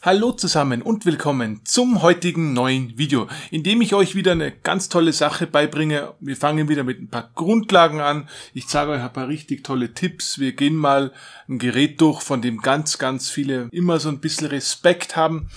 Hallo zusammen und willkommen zum heutigen neuen Video, in dem ich euch wieder eine ganz tolle Sache beibringe. Wir fangen wieder mit ein paar Grundlagen an. Ich zeige euch ein paar richtig tolle Tipps. Wir gehen mal ein Gerät durch, von dem ganz, ganz viele immer so ein bisschen Respekt haben.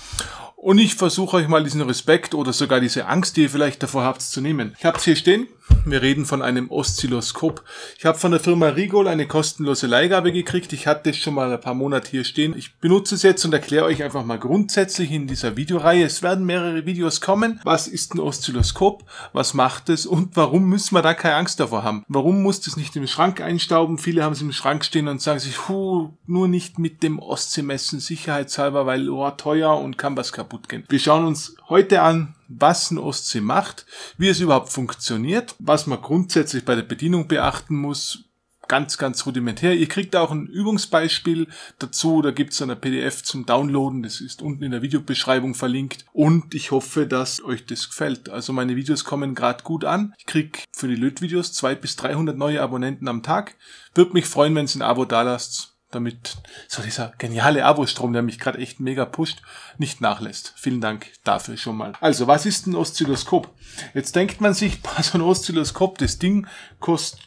Und ich versuche euch mal diesen Respekt oder sogar diese Angst, die ihr vielleicht davor habt, zu nehmen. Ich habe es hier stehen. Wir reden von einem Oszilloskop. Ich habe von der Firma Rigol eine kostenlose Leihgabe gekriegt. Ich hatte es schon mal ein paar Monate hier stehen. Ich benutze es jetzt und erkläre euch einfach mal grundsätzlich in dieser Videoreihe. Es werden mehrere Videos kommen. Was ist ein Oszilloskop? Was macht es? Und warum müssen wir da keine Angst davor haben? Warum muss das nicht im Schrank einstauben? Viele haben es im Schrank stehen und sagen sich, Puh, nur nicht mit dem Ostsee messen, sicherheitshalber, weil oh, teuer und kann was kaputt gehen. Wir schauen uns heute an, was ein Ostsee macht, wie es überhaupt funktioniert, was man grundsätzlich bei der Bedienung beachten muss, ganz, ganz rudimentär. Ihr kriegt auch ein Übungsbeispiel dazu. Da gibt's es eine PDF zum Downloaden. Das ist unten in der Videobeschreibung verlinkt. Und ich hoffe, dass euch das gefällt. Also meine Videos kommen gerade gut an. Ich krieg für die Lötvideos 200 bis 300 neue Abonnenten am Tag. Würde mich freuen, wenn ihr ein Abo dalasst damit so dieser geniale Abo-Strom, der mich gerade echt mega pusht, nicht nachlässt. Vielen Dank dafür schon mal. Also, was ist ein Oszilloskop? Jetzt denkt man sich, so ein Oszilloskop, das Ding kostet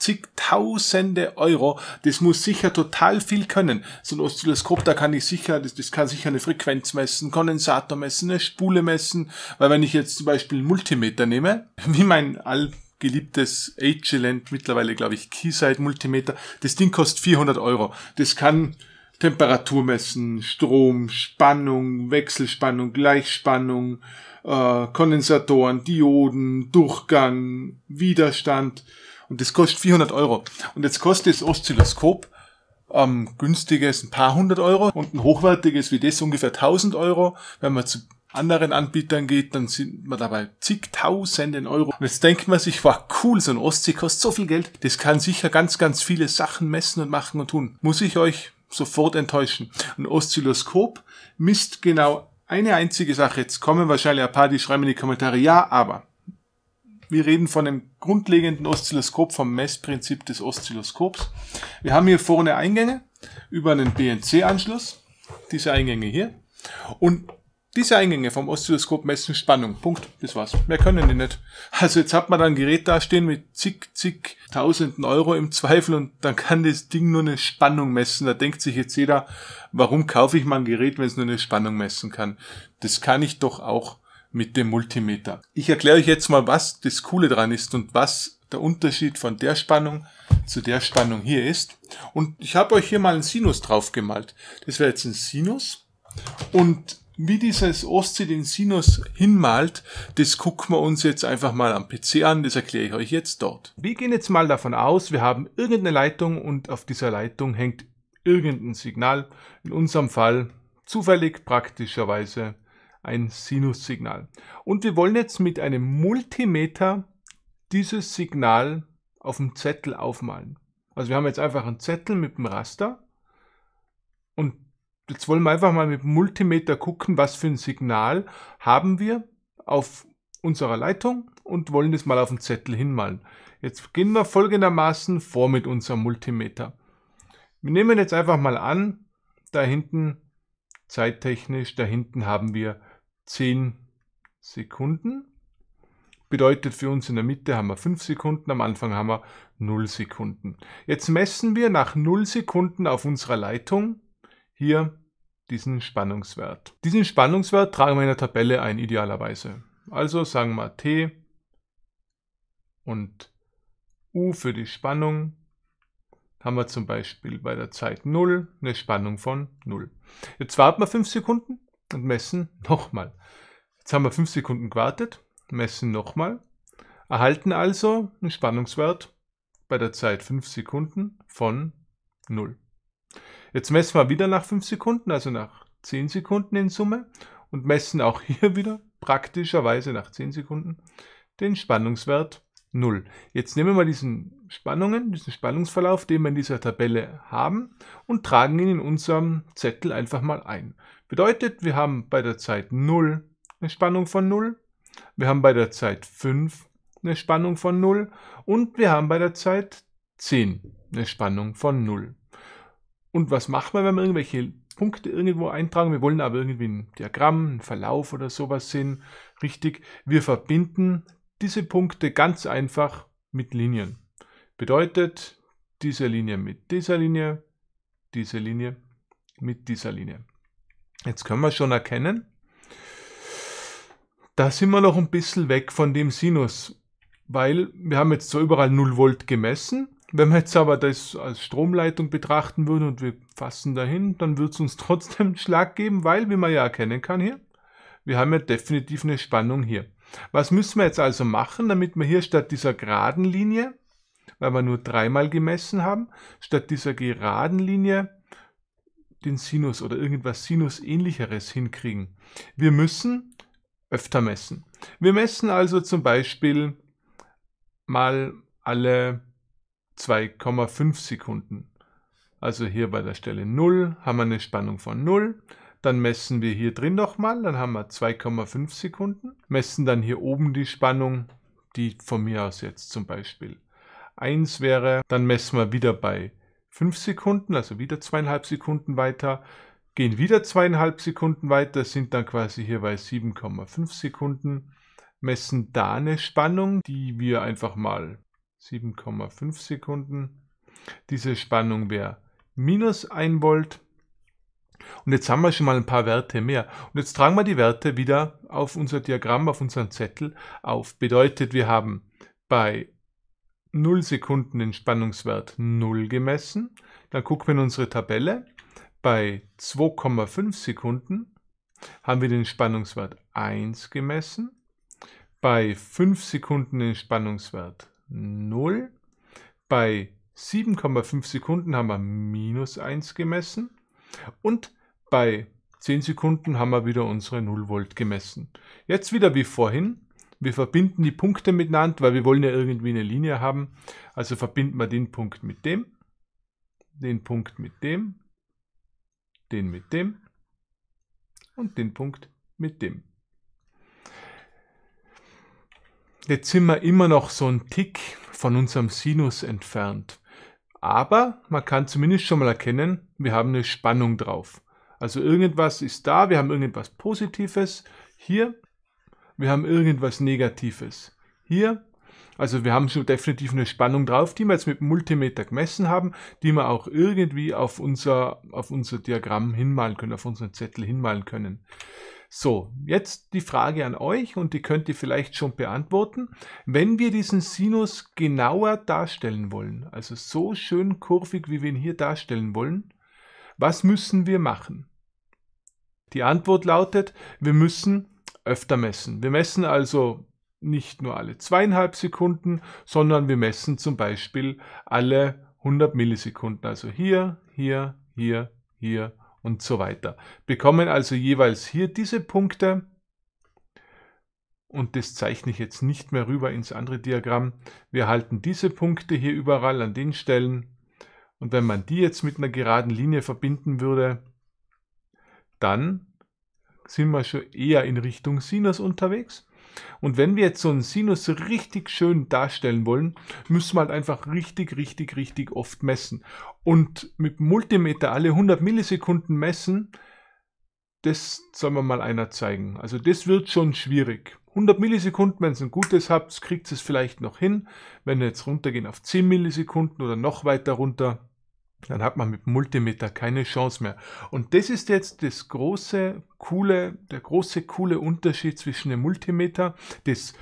zigtausende Euro. Das muss sicher total viel können. So ein Oszilloskop, da kann ich sicher, das, das kann sicher eine Frequenz messen, Kondensator messen, eine Spule messen. Weil wenn ich jetzt zum Beispiel einen Multimeter nehme, wie mein all geliebtes Agilent, mittlerweile glaube ich Keyside Multimeter. Das Ding kostet 400 Euro. Das kann Temperatur messen, Strom, Spannung, Wechselspannung, Gleichspannung, äh, Kondensatoren, Dioden, Durchgang, Widerstand. Und das kostet 400 Euro. Und jetzt kostet das Oszilloskop ähm, günstiges ein paar hundert Euro und ein hochwertiges wie das ungefähr 1000 Euro. Wenn man zu anderen Anbietern geht, dann sind wir dabei zigtausenden Euro. Und jetzt denkt man sich, war cool, so ein Ostsee kostet so viel Geld. Das kann sicher ganz, ganz viele Sachen messen und machen und tun. Muss ich euch sofort enttäuschen. Ein Oszilloskop misst genau eine einzige Sache. Jetzt kommen wahrscheinlich ein paar, die schreiben in die Kommentare, ja, aber. Wir reden von einem grundlegenden Oszilloskop, vom Messprinzip des Oszilloskops. Wir haben hier vorne Eingänge über einen BNC-Anschluss, diese Eingänge hier. Und diese Eingänge vom Oszilloskop messen Spannung. Punkt. Das war's. Mehr können die nicht. Also jetzt hat man dann ein Gerät dastehen mit zig, zig tausenden Euro im Zweifel und dann kann das Ding nur eine Spannung messen. Da denkt sich jetzt jeder, warum kaufe ich mal ein Gerät, wenn es nur eine Spannung messen kann? Das kann ich doch auch mit dem Multimeter. Ich erkläre euch jetzt mal, was das Coole dran ist und was der Unterschied von der Spannung zu der Spannung hier ist. Und ich habe euch hier mal einen Sinus drauf gemalt. Das wäre jetzt ein Sinus. Und wie dieses Ostsee den Sinus hinmalt, das gucken wir uns jetzt einfach mal am PC an, das erkläre ich euch jetzt dort. Wir gehen jetzt mal davon aus, wir haben irgendeine Leitung und auf dieser Leitung hängt irgendein Signal, in unserem Fall zufällig praktischerweise ein Sinussignal. Und wir wollen jetzt mit einem Multimeter dieses Signal auf dem Zettel aufmalen. Also wir haben jetzt einfach einen Zettel mit dem Raster jetzt wollen wir einfach mal mit dem Multimeter gucken, was für ein Signal haben wir auf unserer Leitung und wollen das mal auf den Zettel hinmalen. Jetzt gehen wir folgendermaßen vor mit unserem Multimeter. Wir nehmen jetzt einfach mal an, da hinten, zeittechnisch, da hinten haben wir 10 Sekunden. Bedeutet für uns in der Mitte haben wir 5 Sekunden, am Anfang haben wir 0 Sekunden. Jetzt messen wir nach 0 Sekunden auf unserer Leitung hier diesen Spannungswert. Diesen Spannungswert tragen wir in der Tabelle ein, idealerweise. Also sagen wir T und U für die Spannung haben wir zum Beispiel bei der Zeit 0 eine Spannung von 0. Jetzt warten wir 5 Sekunden und messen nochmal. Jetzt haben wir 5 Sekunden gewartet, messen nochmal, erhalten also einen Spannungswert bei der Zeit 5 Sekunden von 0. Jetzt messen wir wieder nach 5 Sekunden, also nach 10 Sekunden in Summe und messen auch hier wieder praktischerweise nach 10 Sekunden den Spannungswert 0. Jetzt nehmen wir diesen Spannungen, diesen Spannungsverlauf, den wir in dieser Tabelle haben und tragen ihn in unserem Zettel einfach mal ein. Bedeutet, wir haben bei der Zeit 0 eine Spannung von 0, wir haben bei der Zeit 5 eine Spannung von 0 und wir haben bei der Zeit 10 eine Spannung von 0. Und was machen wir, wenn wir irgendwelche Punkte irgendwo eintragen? Wir wollen aber irgendwie ein Diagramm, einen Verlauf oder sowas sehen. Richtig, wir verbinden diese Punkte ganz einfach mit Linien. Bedeutet, diese Linie mit dieser Linie, diese Linie mit dieser Linie. Jetzt können wir schon erkennen, da sind wir noch ein bisschen weg von dem Sinus, weil wir haben jetzt so überall 0 Volt gemessen, wenn wir jetzt aber das als Stromleitung betrachten würden und wir fassen dahin, dann wird es uns trotzdem einen Schlag geben, weil, wie man ja erkennen kann hier, wir haben ja definitiv eine Spannung hier. Was müssen wir jetzt also machen, damit wir hier statt dieser geraden Linie, weil wir nur dreimal gemessen haben, statt dieser geraden Linie den Sinus oder irgendwas Sinus-ähnlicheres hinkriegen? Wir müssen öfter messen. Wir messen also zum Beispiel mal alle 2,5 Sekunden. Also hier bei der Stelle 0 haben wir eine Spannung von 0. Dann messen wir hier drin nochmal, dann haben wir 2,5 Sekunden. Messen dann hier oben die Spannung, die von mir aus jetzt zum Beispiel 1 wäre. Dann messen wir wieder bei 5 Sekunden, also wieder 2,5 Sekunden weiter. Gehen wieder 2,5 Sekunden weiter, sind dann quasi hier bei 7,5 Sekunden. Messen da eine Spannung, die wir einfach mal 7,5 Sekunden. Diese Spannung wäre minus 1 Volt. Und jetzt haben wir schon mal ein paar Werte mehr. Und jetzt tragen wir die Werte wieder auf unser Diagramm, auf unseren Zettel auf. Bedeutet, wir haben bei 0 Sekunden den Spannungswert 0 gemessen. Dann gucken wir in unsere Tabelle. Bei 2,5 Sekunden haben wir den Spannungswert 1 gemessen. Bei 5 Sekunden den Spannungswert 0. Bei 7,5 Sekunden haben wir minus 1 gemessen. Und bei 10 Sekunden haben wir wieder unsere 0 Volt gemessen. Jetzt wieder wie vorhin. Wir verbinden die Punkte miteinander, weil wir wollen ja irgendwie eine Linie haben. Also verbinden wir den Punkt mit dem, den Punkt mit dem, den mit dem und den Punkt mit dem. Jetzt sind wir immer noch so ein Tick von unserem Sinus entfernt. Aber man kann zumindest schon mal erkennen, wir haben eine Spannung drauf. Also irgendwas ist da, wir haben irgendwas Positives hier, wir haben irgendwas Negatives hier. Also wir haben schon definitiv eine Spannung drauf, die wir jetzt mit dem Multimeter gemessen haben, die wir auch irgendwie auf unser, auf unser Diagramm hinmalen können, auf unseren Zettel hinmalen können. So, jetzt die Frage an euch und die könnt ihr vielleicht schon beantworten. Wenn wir diesen Sinus genauer darstellen wollen, also so schön kurvig, wie wir ihn hier darstellen wollen, was müssen wir machen? Die Antwort lautet, wir müssen öfter messen. Wir messen also nicht nur alle zweieinhalb Sekunden, sondern wir messen zum Beispiel alle 100 Millisekunden. Also hier, hier, hier, hier und so weiter. Bekommen also jeweils hier diese Punkte und das zeichne ich jetzt nicht mehr rüber ins andere Diagramm. Wir halten diese Punkte hier überall an den Stellen und wenn man die jetzt mit einer geraden Linie verbinden würde, dann sind wir schon eher in Richtung Sinus unterwegs. Und wenn wir jetzt so einen Sinus richtig schön darstellen wollen, müssen wir halt einfach richtig, richtig, richtig oft messen. Und mit Multimeter alle 100 Millisekunden messen, das soll man mal einer zeigen. Also das wird schon schwierig. 100 Millisekunden, wenn ihr ein gutes habt, kriegt es vielleicht noch hin. Wenn ihr jetzt runtergehen auf 10 Millisekunden oder noch weiter runter, dann hat man mit Multimeter keine Chance mehr. Und das ist jetzt das große, coole, der große, coole Unterschied zwischen dem Multimeter, das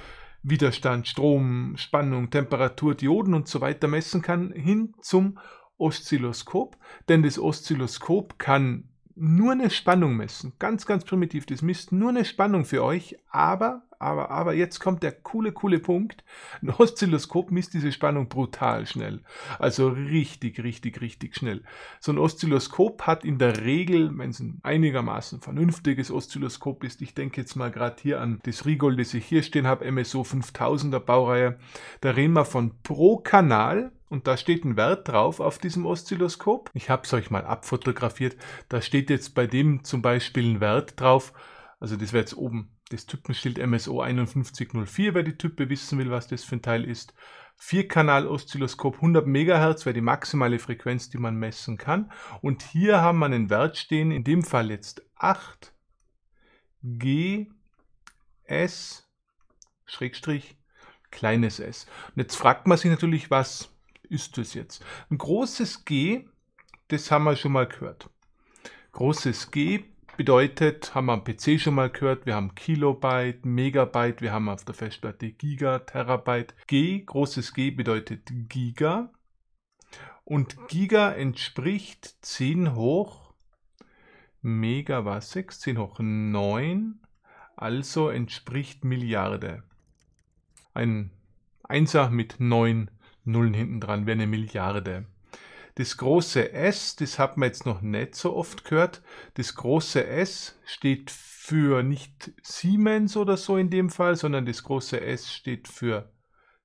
Widerstand, Strom, Spannung, Temperatur, Dioden und so weiter messen kann, hin zum Oszilloskop. Denn das Oszilloskop kann nur eine Spannung messen. Ganz, ganz primitiv. Das misst nur eine Spannung für euch, aber aber, aber jetzt kommt der coole, coole Punkt. Ein Oszilloskop misst diese Spannung brutal schnell. Also richtig, richtig, richtig schnell. So ein Oszilloskop hat in der Regel, wenn es ein einigermaßen vernünftiges Oszilloskop ist, ich denke jetzt mal gerade hier an das Rigol, das ich hier stehen habe, MSO 5000er Baureihe, da reden wir von pro Kanal, und da steht ein Wert drauf auf diesem Oszilloskop. Ich habe es euch mal abfotografiert. Da steht jetzt bei dem zum Beispiel ein Wert drauf. Also das wäre jetzt oben das Typenschild MSO 5104, wer die Type wissen will, was das für ein Teil ist. Vierkanal-Oszilloskop 100 MHz wäre die maximale Frequenz, die man messen kann. Und hier haben wir einen Wert stehen, in dem Fall jetzt 8 GS Schrägstrich kleines s. Und jetzt fragt man sich natürlich, was ist das jetzt? Ein großes G, das haben wir schon mal gehört. Großes G bedeutet, haben wir am PC schon mal gehört, wir haben Kilobyte, Megabyte, wir haben auf der Festplatte Giga, Terabyte. G, großes G bedeutet Giga. Und Giga entspricht 10 hoch Mega war 6, 10 hoch 9, also entspricht Milliarde. Ein Einser mit 9 Nullen hinten dran wäre eine Milliarde. Das große S, das hat man jetzt noch nicht so oft gehört. Das große S steht für nicht Siemens oder so in dem Fall, sondern das große S steht für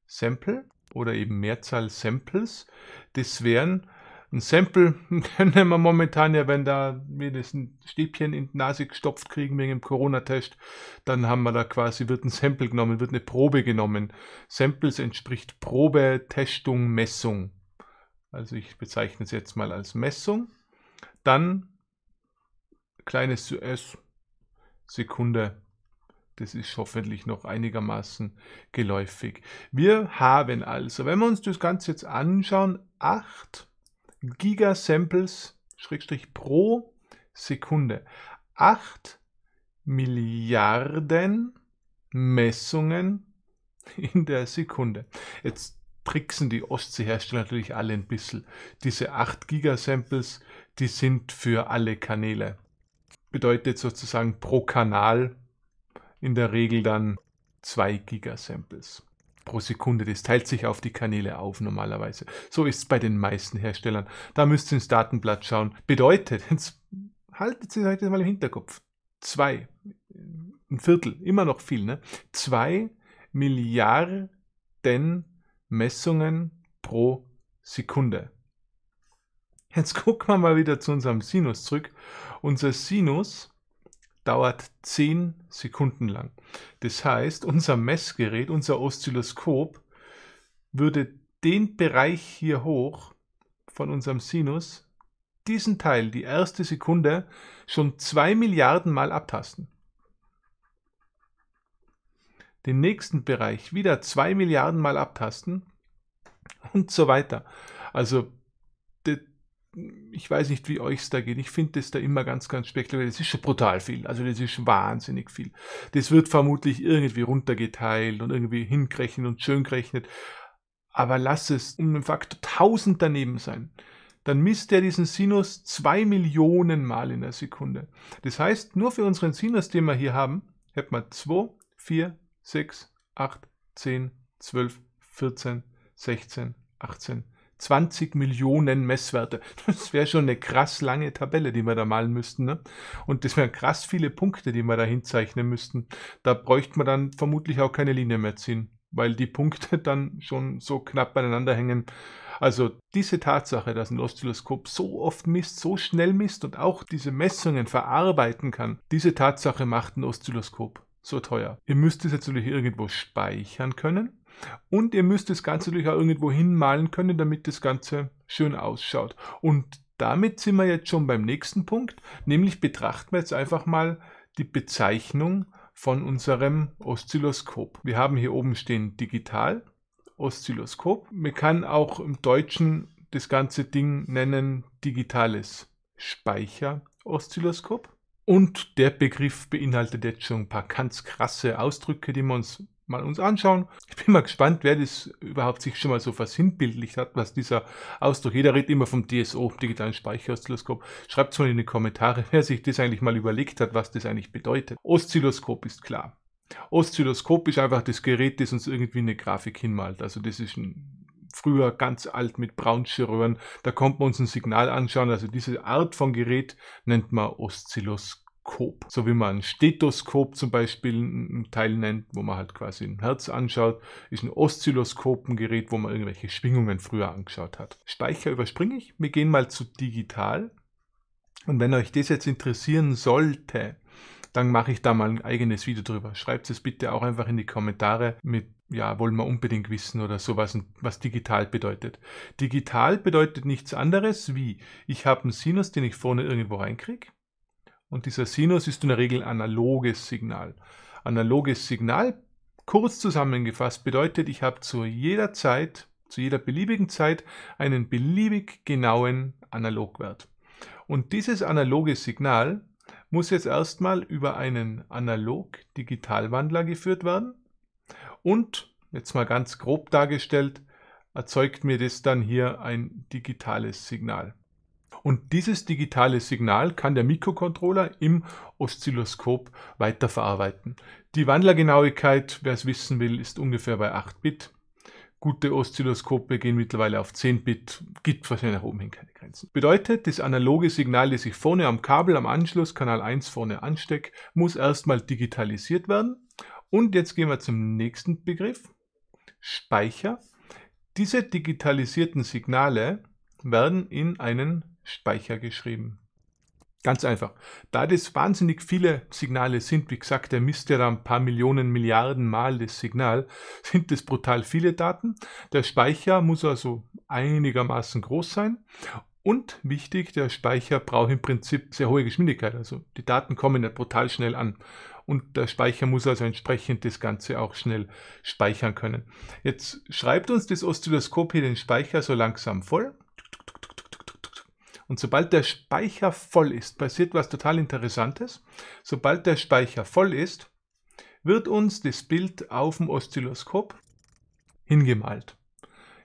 Sample oder eben Mehrzahl Samples. Das wären ein Sample können wir momentan ja, wenn da wir das ein Stäbchen in die Nase gestopft kriegen wegen dem Corona-Test, dann haben wir da quasi, wird ein Sample genommen, wird eine Probe genommen. Samples entspricht Probe, Testung, Messung. Also ich bezeichne es jetzt mal als Messung. Dann kleines zu S, Sekunde. Das ist hoffentlich noch einigermaßen geläufig. Wir haben also, wenn wir uns das Ganze jetzt anschauen, 8 Gigasamples Schrägstrich pro Sekunde. 8 Milliarden Messungen in der Sekunde. Jetzt tricksen die Ostsee-Hersteller natürlich alle ein bisschen. Diese 8 Giga-Samples, die sind für alle Kanäle. Bedeutet sozusagen pro Kanal in der Regel dann 2 Giga-Samples pro Sekunde. Das teilt sich auf die Kanäle auf normalerweise. So ist es bei den meisten Herstellern. Da müsst ihr ins Datenblatt schauen. Bedeutet, jetzt haltet Sie heute mal im Hinterkopf. 2, ein Viertel, immer noch viel, ne? Zwei Milliarden Messungen pro Sekunde. Jetzt gucken wir mal wieder zu unserem Sinus zurück. Unser Sinus dauert 10 Sekunden lang. Das heißt, unser Messgerät, unser Oszilloskop würde den Bereich hier hoch von unserem Sinus, diesen Teil, die erste Sekunde, schon 2 Milliarden Mal abtasten den nächsten Bereich wieder zwei Milliarden Mal abtasten und so weiter. Also ich weiß nicht, wie euch es da geht. Ich finde das da immer ganz, ganz spektakulär. Das ist schon brutal viel. Also das ist schon wahnsinnig viel. Das wird vermutlich irgendwie runtergeteilt und irgendwie hingerechnet und schön gerechnet. Aber lass es um den Faktor 1000 daneben sein. Dann misst er diesen Sinus zwei Millionen Mal in der Sekunde. Das heißt, nur für unseren Sinus, den wir hier haben, hätten wir 2, 4, 6, 8, 10, 12, 14, 16, 18, 20 Millionen Messwerte. Das wäre schon eine krass lange Tabelle, die wir da malen müssten. Ne? Und das wären krass viele Punkte, die wir da hinzeichnen müssten. Da bräuchte man dann vermutlich auch keine Linie mehr ziehen, weil die Punkte dann schon so knapp beieinander hängen. Also diese Tatsache, dass ein Oszilloskop so oft misst, so schnell misst und auch diese Messungen verarbeiten kann, diese Tatsache macht ein Oszilloskop so teuer. Ihr müsst es jetzt natürlich irgendwo speichern können und ihr müsst das Ganze natürlich auch irgendwo hinmalen können, damit das Ganze schön ausschaut. Und damit sind wir jetzt schon beim nächsten Punkt, nämlich betrachten wir jetzt einfach mal die Bezeichnung von unserem Oszilloskop. Wir haben hier oben stehen digital, Oszilloskop. Man kann auch im Deutschen das ganze Ding nennen digitales Speicher-Oszilloskop. Und der Begriff beinhaltet jetzt schon ein paar ganz krasse Ausdrücke, die wir uns mal uns anschauen. Ich bin mal gespannt, wer das überhaupt sich schon mal so versinnbildlicht hat, was dieser Ausdruck, jeder redet immer vom DSO, digitalen Speicheroszilloskop. Schreibt es mal in die Kommentare, wer sich das eigentlich mal überlegt hat, was das eigentlich bedeutet. Oszilloskop ist klar. Oszilloskop ist einfach das Gerät, das uns irgendwie eine Grafik hinmalt. Also das ist ein früher ganz alt mit braunsche Röhren. Da kommt man uns ein Signal anschauen. Also diese Art von Gerät nennt man Oszilloskop. Stethoskop, so wie man ein Stethoskop zum Beispiel einen Teil nennt, wo man halt quasi ein Herz anschaut, ist ein Oszilloskop ein Gerät, wo man irgendwelche Schwingungen früher angeschaut hat. Speicher überspringe ich, wir gehen mal zu digital. Und wenn euch das jetzt interessieren sollte, dann mache ich da mal ein eigenes Video drüber. Schreibt es bitte auch einfach in die Kommentare mit, ja, wollen wir unbedingt wissen oder sowas, was digital bedeutet. Digital bedeutet nichts anderes wie, ich habe einen Sinus, den ich vorne irgendwo reinkriege. Und dieser Sinus ist in der Regel ein analoges Signal. Analoges Signal, kurz zusammengefasst, bedeutet, ich habe zu jeder Zeit, zu jeder beliebigen Zeit, einen beliebig genauen Analogwert. Und dieses analoge Signal muss jetzt erstmal über einen Analog-Digitalwandler geführt werden. Und, jetzt mal ganz grob dargestellt, erzeugt mir das dann hier ein digitales Signal und dieses digitale Signal kann der Mikrocontroller im Oszilloskop weiterverarbeiten. Die Wandlergenauigkeit, wer es wissen will, ist ungefähr bei 8 Bit. Gute Oszilloskope gehen mittlerweile auf 10 Bit, gibt wahrscheinlich nach oben hin keine Grenzen. Bedeutet, das analoge Signal, das ich vorne am Kabel am Anschluss, Kanal 1 vorne anstecke, muss erstmal digitalisiert werden. Und jetzt gehen wir zum nächsten Begriff, Speicher. Diese digitalisierten Signale werden in einen Speicher geschrieben. Ganz einfach. Da das wahnsinnig viele Signale sind, wie gesagt, der misst ja ein paar Millionen, Milliarden Mal das Signal, sind das brutal viele Daten. Der Speicher muss also einigermaßen groß sein. Und wichtig, der Speicher braucht im Prinzip sehr hohe Geschwindigkeit. Also die Daten kommen ja brutal schnell an. Und der Speicher muss also entsprechend das Ganze auch schnell speichern können. Jetzt schreibt uns das Oszilloskop hier den Speicher so langsam voll. Und sobald der Speicher voll ist, passiert was total Interessantes. Sobald der Speicher voll ist, wird uns das Bild auf dem Oszilloskop hingemalt.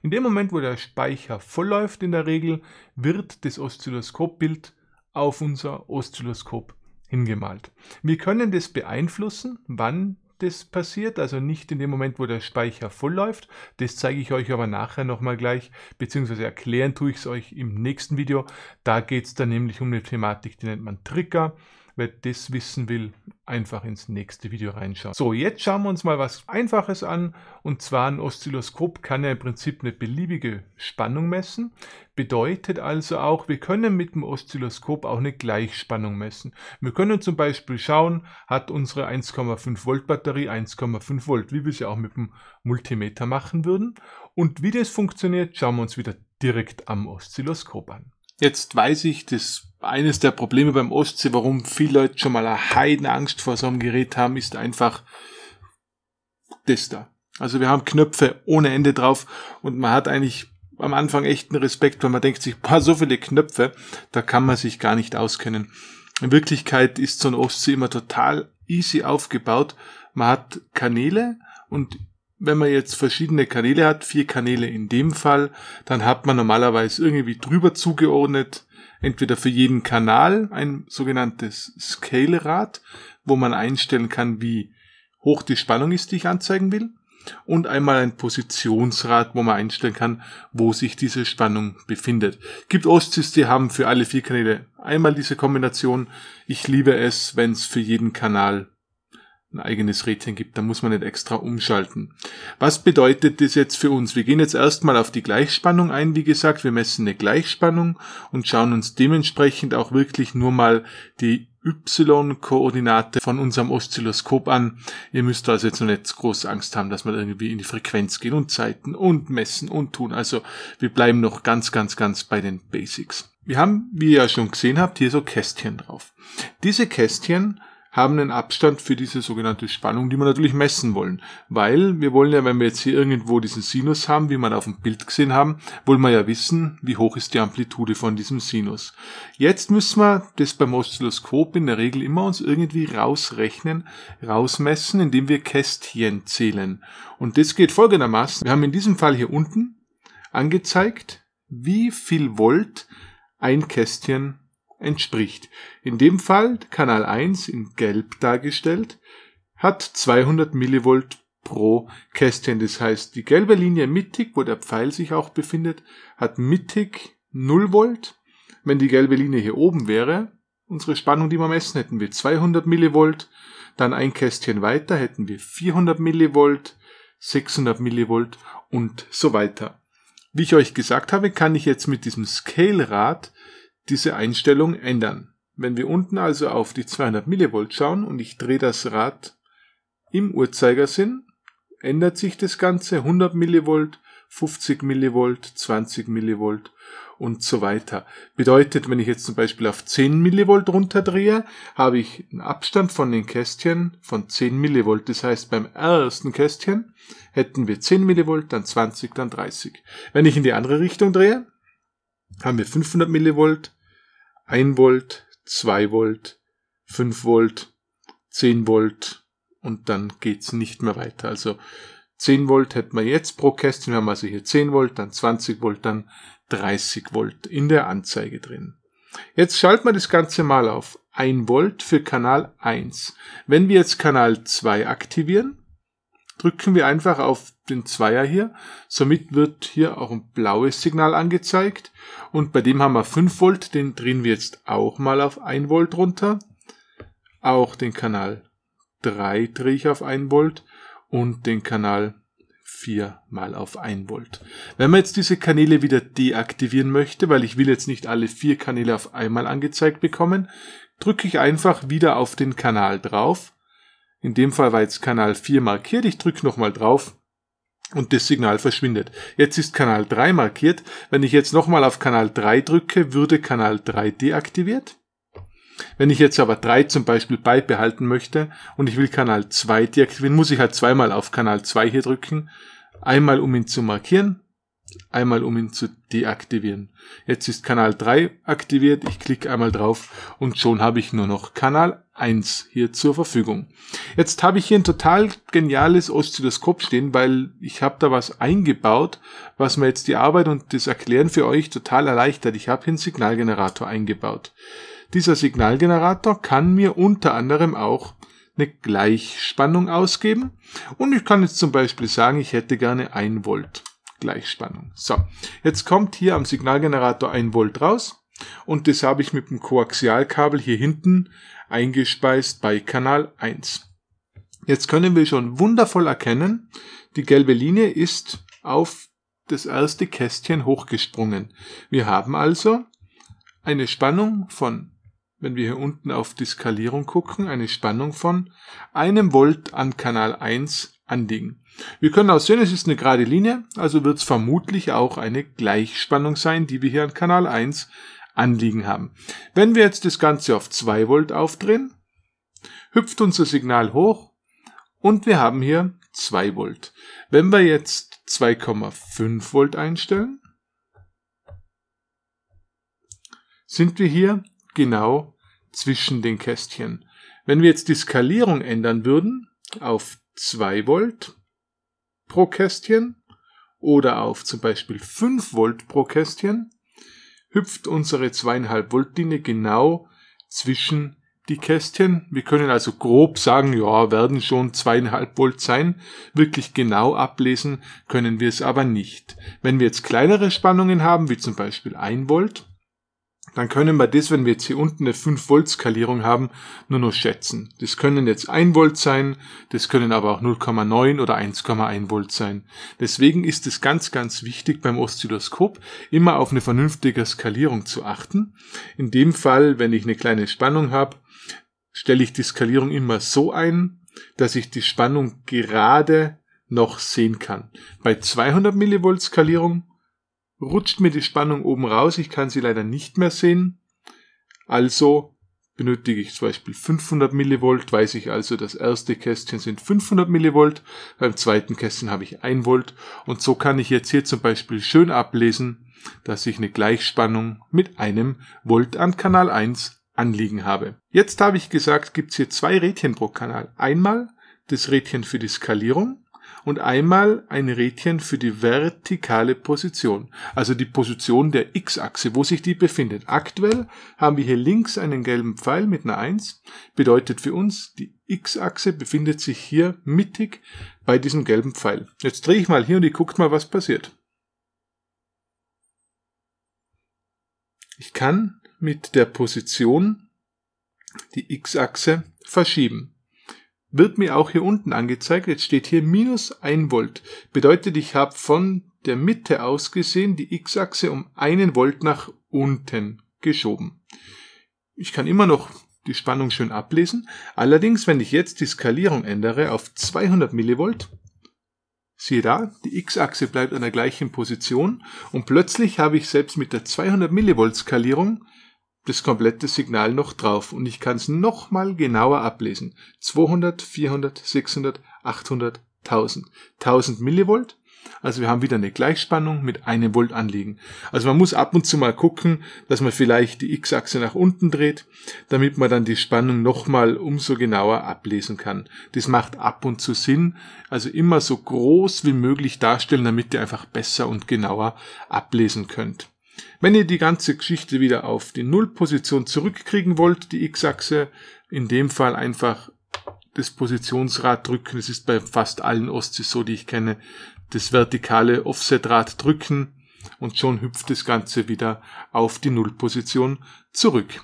In dem Moment, wo der Speicher voll läuft in der Regel, wird das Oszilloskopbild auf unser Oszilloskop hingemalt. Wir können das beeinflussen, wann das passiert, also nicht in dem Moment, wo der Speicher voll läuft. Das zeige ich euch aber nachher nochmal gleich, beziehungsweise erklären tue ich es euch im nächsten Video. Da geht es dann nämlich um eine Thematik, die nennt man Trigger. Wer das wissen will, einfach ins nächste Video reinschauen. So, jetzt schauen wir uns mal was Einfaches an. Und zwar ein Oszilloskop kann ja im Prinzip eine beliebige Spannung messen. Bedeutet also auch, wir können mit dem Oszilloskop auch eine Gleichspannung messen. Wir können zum Beispiel schauen, hat unsere 1,5 Volt Batterie 1,5 Volt, wie wir es ja auch mit dem Multimeter machen würden. Und wie das funktioniert, schauen wir uns wieder direkt am Oszilloskop an. Jetzt weiß ich, dass eines der Probleme beim Ostsee, warum viele Leute schon mal eine Heidenangst vor so einem Gerät haben, ist einfach das da. Also wir haben Knöpfe ohne Ende drauf und man hat eigentlich am Anfang echten Respekt, weil man denkt sich, boah, so viele Knöpfe, da kann man sich gar nicht auskennen. In Wirklichkeit ist so ein Ostsee immer total easy aufgebaut. Man hat Kanäle und wenn man jetzt verschiedene Kanäle hat, vier Kanäle in dem Fall, dann hat man normalerweise irgendwie drüber zugeordnet, entweder für jeden Kanal ein sogenanntes Scale-Rad, wo man einstellen kann, wie hoch die Spannung ist, die ich anzeigen will, und einmal ein Positionsrad, wo man einstellen kann, wo sich diese Spannung befindet. Gibt Ostsys, die haben für alle vier Kanäle einmal diese Kombination. Ich liebe es, wenn es für jeden Kanal ein eigenes Rädchen gibt. Da muss man nicht extra umschalten. Was bedeutet das jetzt für uns? Wir gehen jetzt erstmal auf die Gleichspannung ein. Wie gesagt, wir messen eine Gleichspannung und schauen uns dementsprechend auch wirklich nur mal die Y-Koordinate von unserem Oszilloskop an. Ihr müsst also jetzt noch nicht groß Angst haben, dass wir irgendwie in die Frequenz gehen und Zeiten und messen und tun. Also wir bleiben noch ganz, ganz, ganz bei den Basics. Wir haben, wie ihr ja schon gesehen habt, hier so Kästchen drauf. Diese Kästchen haben einen Abstand für diese sogenannte Spannung, die wir natürlich messen wollen. Weil wir wollen ja, wenn wir jetzt hier irgendwo diesen Sinus haben, wie wir auf dem Bild gesehen haben, wollen wir ja wissen, wie hoch ist die Amplitude von diesem Sinus. Jetzt müssen wir das beim Oszilloskop in der Regel immer uns irgendwie rausrechnen, rausmessen, indem wir Kästchen zählen. Und das geht folgendermaßen. Wir haben in diesem Fall hier unten angezeigt, wie viel Volt ein Kästchen entspricht. In dem Fall Kanal 1 in gelb dargestellt hat 200 Millivolt pro Kästchen. Das heißt, die gelbe Linie mittig, wo der Pfeil sich auch befindet, hat mittig 0 Volt. Wenn die gelbe Linie hier oben wäre, unsere Spannung, die wir messen, hätten wir 200 Millivolt. Dann ein Kästchen weiter hätten wir 400 Millivolt, 600 Millivolt und so weiter. Wie ich euch gesagt habe, kann ich jetzt mit diesem Scale-Rad diese Einstellung ändern. Wenn wir unten also auf die 200 Millivolt schauen und ich drehe das Rad im Uhrzeigersinn, ändert sich das Ganze 100 Millivolt, 50 Millivolt, 20 Millivolt und so weiter. Bedeutet, wenn ich jetzt zum Beispiel auf 10 Millivolt runterdrehe, habe ich einen Abstand von den Kästchen von 10 Millivolt. Das heißt, beim ersten Kästchen hätten wir 10 Millivolt, dann 20, dann 30. Wenn ich in die andere Richtung drehe, haben wir 500 Millivolt, 1 Volt, 2 Volt, 5 Volt, 10 Volt und dann geht's nicht mehr weiter. Also 10 Volt hätten wir jetzt pro Kästchen. Wir haben also hier 10 Volt, dann 20 Volt, dann 30 Volt in der Anzeige drin. Jetzt schalten wir das Ganze mal auf 1 Volt für Kanal 1. Wenn wir jetzt Kanal 2 aktivieren, drücken wir einfach auf den Zweier hier. Somit wird hier auch ein blaues Signal angezeigt. Und bei dem haben wir 5 Volt, den drehen wir jetzt auch mal auf 1 Volt runter. Auch den Kanal 3 drehe ich auf 1 Volt und den Kanal 4 mal auf 1 Volt. Wenn man jetzt diese Kanäle wieder deaktivieren möchte, weil ich will jetzt nicht alle vier Kanäle auf einmal angezeigt bekommen, drücke ich einfach wieder auf den Kanal drauf. In dem Fall war jetzt Kanal 4 markiert. Ich drücke nochmal drauf und das Signal verschwindet. Jetzt ist Kanal 3 markiert. Wenn ich jetzt nochmal auf Kanal 3 drücke, würde Kanal 3 deaktiviert. Wenn ich jetzt aber 3 zum Beispiel beibehalten möchte und ich will Kanal 2 deaktivieren, muss ich halt zweimal auf Kanal 2 hier drücken. Einmal um ihn zu markieren, einmal um ihn zu deaktivieren. Jetzt ist Kanal 3 aktiviert, ich klicke einmal drauf und schon habe ich nur noch Kanal 1 hier zur Verfügung. Jetzt habe ich hier ein total geniales Oszilloskop stehen, weil ich habe da was eingebaut, was mir jetzt die Arbeit und das Erklären für euch total erleichtert. Ich habe hier einen Signalgenerator eingebaut. Dieser Signalgenerator kann mir unter anderem auch eine Gleichspannung ausgeben und ich kann jetzt zum Beispiel sagen, ich hätte gerne 1 Volt Gleichspannung. So, jetzt kommt hier am Signalgenerator 1 Volt raus und das habe ich mit dem Koaxialkabel hier hinten eingespeist bei Kanal 1. Jetzt können wir schon wundervoll erkennen, die gelbe Linie ist auf das erste Kästchen hochgesprungen. Wir haben also eine Spannung von, wenn wir hier unten auf die Skalierung gucken, eine Spannung von einem Volt an Kanal 1 anliegen. Wir können auch sehen, es ist eine gerade Linie, also wird es vermutlich auch eine Gleichspannung sein, die wir hier an Kanal 1 Anliegen haben. Wenn wir jetzt das Ganze auf 2 Volt aufdrehen, hüpft unser Signal hoch und wir haben hier 2 Volt. Wenn wir jetzt 2,5 Volt einstellen, sind wir hier genau zwischen den Kästchen. Wenn wir jetzt die Skalierung ändern würden auf 2 Volt pro Kästchen oder auf zum Beispiel 5 Volt pro Kästchen, hüpft unsere zweieinhalb Volt Linie genau zwischen die Kästchen. Wir können also grob sagen, ja, werden schon zweieinhalb Volt sein. Wirklich genau ablesen können wir es aber nicht. Wenn wir jetzt kleinere Spannungen haben, wie zum Beispiel ein Volt, dann können wir das, wenn wir jetzt hier unten eine 5 Volt Skalierung haben, nur noch schätzen. Das können jetzt 1 Volt sein, das können aber auch 0,9 oder 1,1 Volt sein. Deswegen ist es ganz, ganz wichtig beim Oszilloskop immer auf eine vernünftige Skalierung zu achten. In dem Fall, wenn ich eine kleine Spannung habe, stelle ich die Skalierung immer so ein, dass ich die Spannung gerade noch sehen kann. Bei 200 Millivolt Skalierung rutscht mir die Spannung oben raus. Ich kann sie leider nicht mehr sehen. Also benötige ich zum Beispiel 500 Millivolt. Weiß ich also, das erste Kästchen sind 500 Millivolt. Beim zweiten Kästchen habe ich 1 Volt. Und so kann ich jetzt hier zum Beispiel schön ablesen, dass ich eine Gleichspannung mit einem Volt an Kanal 1 anliegen habe. Jetzt habe ich gesagt, gibt es hier zwei Rädchen pro Kanal. Einmal das Rädchen für die Skalierung und einmal ein Rädchen für die vertikale Position, also die Position der X-Achse, wo sich die befindet. Aktuell haben wir hier links einen gelben Pfeil mit einer 1, bedeutet für uns, die X-Achse befindet sich hier mittig bei diesem gelben Pfeil. Jetzt drehe ich mal hier und ihr guckt mal, was passiert. Ich kann mit der Position die X-Achse verschieben wird mir auch hier unten angezeigt. Jetzt steht hier minus 1 Volt. Bedeutet, ich habe von der Mitte aus gesehen die x-Achse um einen Volt nach unten geschoben. Ich kann immer noch die Spannung schön ablesen. Allerdings, wenn ich jetzt die Skalierung ändere auf 200 Millivolt, siehe da, die x-Achse bleibt an der gleichen Position und plötzlich habe ich selbst mit der 200 Millivolt Skalierung das komplette Signal noch drauf und ich kann es nochmal genauer ablesen. 200, 400, 600, 800, 1000. 1000 Millivolt. Also wir haben wieder eine Gleichspannung mit einem Volt anliegen. Also man muss ab und zu mal gucken, dass man vielleicht die X-Achse nach unten dreht, damit man dann die Spannung nochmal umso genauer ablesen kann. Das macht ab und zu Sinn. Also immer so groß wie möglich darstellen, damit ihr einfach besser und genauer ablesen könnt. Wenn ihr die ganze Geschichte wieder auf die Nullposition zurückkriegen wollt, die X-Achse, in dem Fall einfach das Positionsrad drücken. Das ist bei fast allen Ostsys so, die ich kenne. Das vertikale Offsetrad drücken und schon hüpft das Ganze wieder auf die Nullposition zurück.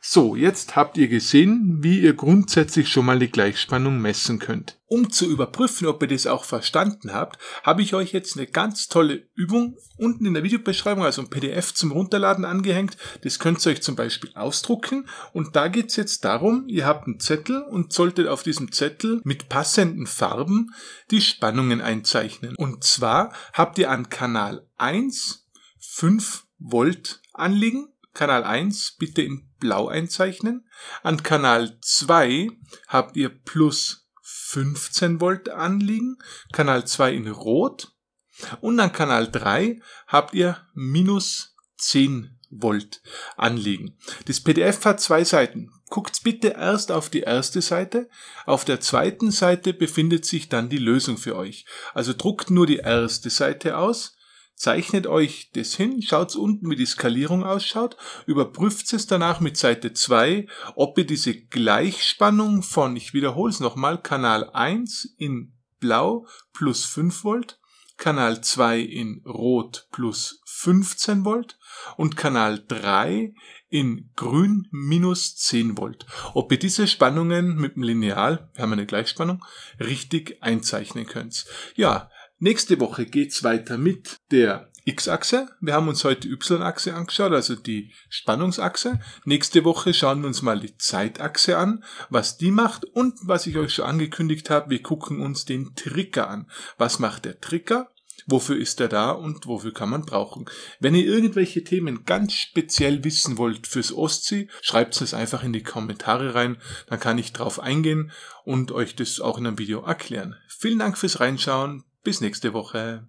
So, jetzt habt ihr gesehen, wie ihr grundsätzlich schon mal die Gleichspannung messen könnt. Um zu überprüfen, ob ihr das auch verstanden habt, habe ich euch jetzt eine ganz tolle Übung unten in der Videobeschreibung, also ein PDF zum Runterladen angehängt. Das könnt ihr euch zum Beispiel ausdrucken. Und da geht es jetzt darum, ihr habt einen Zettel und solltet auf diesem Zettel mit passenden Farben die Spannungen einzeichnen. Und zwar habt ihr an Kanal 1 5 Volt anliegen Kanal 1 bitte in blau einzeichnen. An Kanal 2 habt ihr plus 15 Volt anliegen, Kanal 2 in rot und an Kanal 3 habt ihr minus 10 Volt anliegen. Das PDF hat zwei Seiten. Guckt bitte erst auf die erste Seite. Auf der zweiten Seite befindet sich dann die Lösung für euch. Also druckt nur die erste Seite aus Zeichnet euch das hin, schaut unten, wie die Skalierung ausschaut, überprüft es danach mit Seite 2, ob ihr diese Gleichspannung von, ich wiederhole es nochmal, Kanal 1 in blau plus 5 Volt, Kanal 2 in rot plus 15 Volt und Kanal 3 in grün minus 10 Volt. Ob ihr diese Spannungen mit dem Lineal, wir haben eine Gleichspannung, richtig einzeichnen könnt. Ja, Nächste Woche geht's weiter mit der X-Achse. Wir haben uns heute Y-Achse angeschaut, also die Spannungsachse. Nächste Woche schauen wir uns mal die Zeitachse an, was die macht und was ich euch schon angekündigt habe, wir gucken uns den Trigger an. Was macht der Trigger? Wofür ist er da und wofür kann man brauchen? Wenn ihr irgendwelche Themen ganz speziell wissen wollt fürs Ostsee, schreibt es einfach in die Kommentare rein, dann kann ich drauf eingehen und euch das auch in einem Video erklären. Vielen Dank fürs Reinschauen, bis nächste Woche.